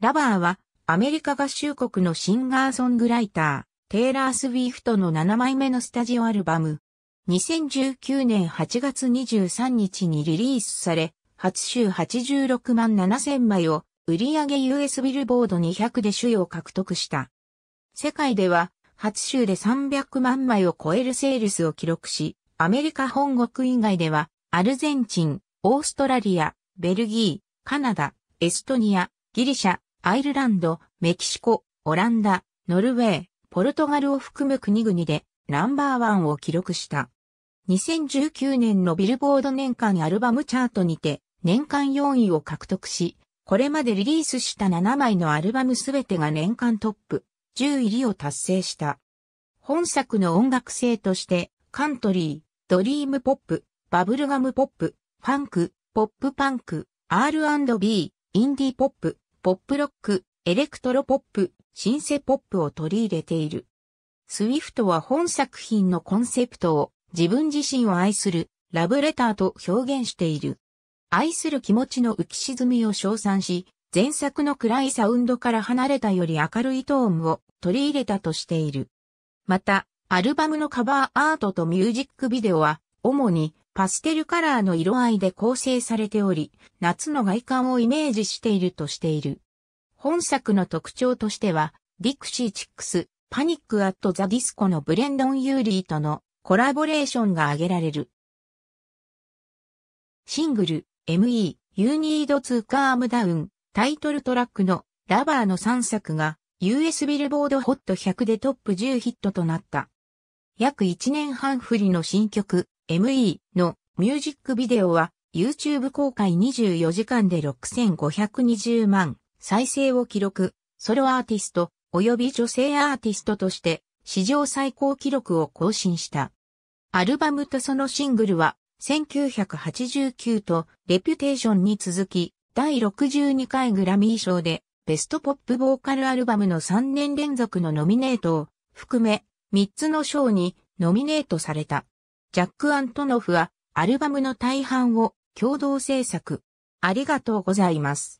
ラバーはアメリカ合衆国のシンガーソングライター、テイラー・スウィフトの7枚目のスタジオアルバム。2019年8月23日にリリースされ、初週86万7000枚を売上 US ビルボード200で主要を獲得した。世界では初週で300万枚を超えるセールスを記録し、アメリカ本国以外ではアルゼンチン、オーストラリア、ベルギー、カナダ、エストニア、ギリシャ、アイルランド、メキシコ、オランダ、ノルウェー、ポルトガルを含む国々でナンバーワンを記録した。2019年のビルボード年間アルバムチャートにて年間4位を獲得し、これまでリリースした7枚のアルバムすべてが年間トップ10入りを達成した。本作の音楽性としてカントリー、ドリームポップ、バブルガムポップ、ファンク、ポップパンク、R&B、インディーポップ、ポップロック、エレクトロポップ、シンセポップを取り入れている。スウィフトは本作品のコンセプトを自分自身を愛するラブレターと表現している。愛する気持ちの浮き沈みを称賛し、前作の暗いサウンドから離れたより明るいトーンを取り入れたとしている。また、アルバムのカバーアートとミュージックビデオは主にパステルカラーの色合いで構成されており、夏の外観をイメージしているとしている。本作の特徴としては、ディクシーチックス、パニック・アット・ザ・ディスコのブレンドン・ユーリーとのコラボレーションが挙げられる。シングル、ME、You Need to Calm Down タイトルトラックのラバーの3作が US ビルボードホット100でトップ10ヒットとなった。約1年半振りの新曲、ME のミュージックビデオは YouTube 公開24時間で6520万再生を記録、ソロアーティスト及び女性アーティストとして史上最高記録を更新した。アルバムとそのシングルは1989とレピュテーションに続き第62回グラミー賞でベストポップボーカルアルバムの3年連続のノミネートを含め3つの賞にノミネートされた。ジャック・アントノフはアルバムの大半を共同制作。ありがとうございます。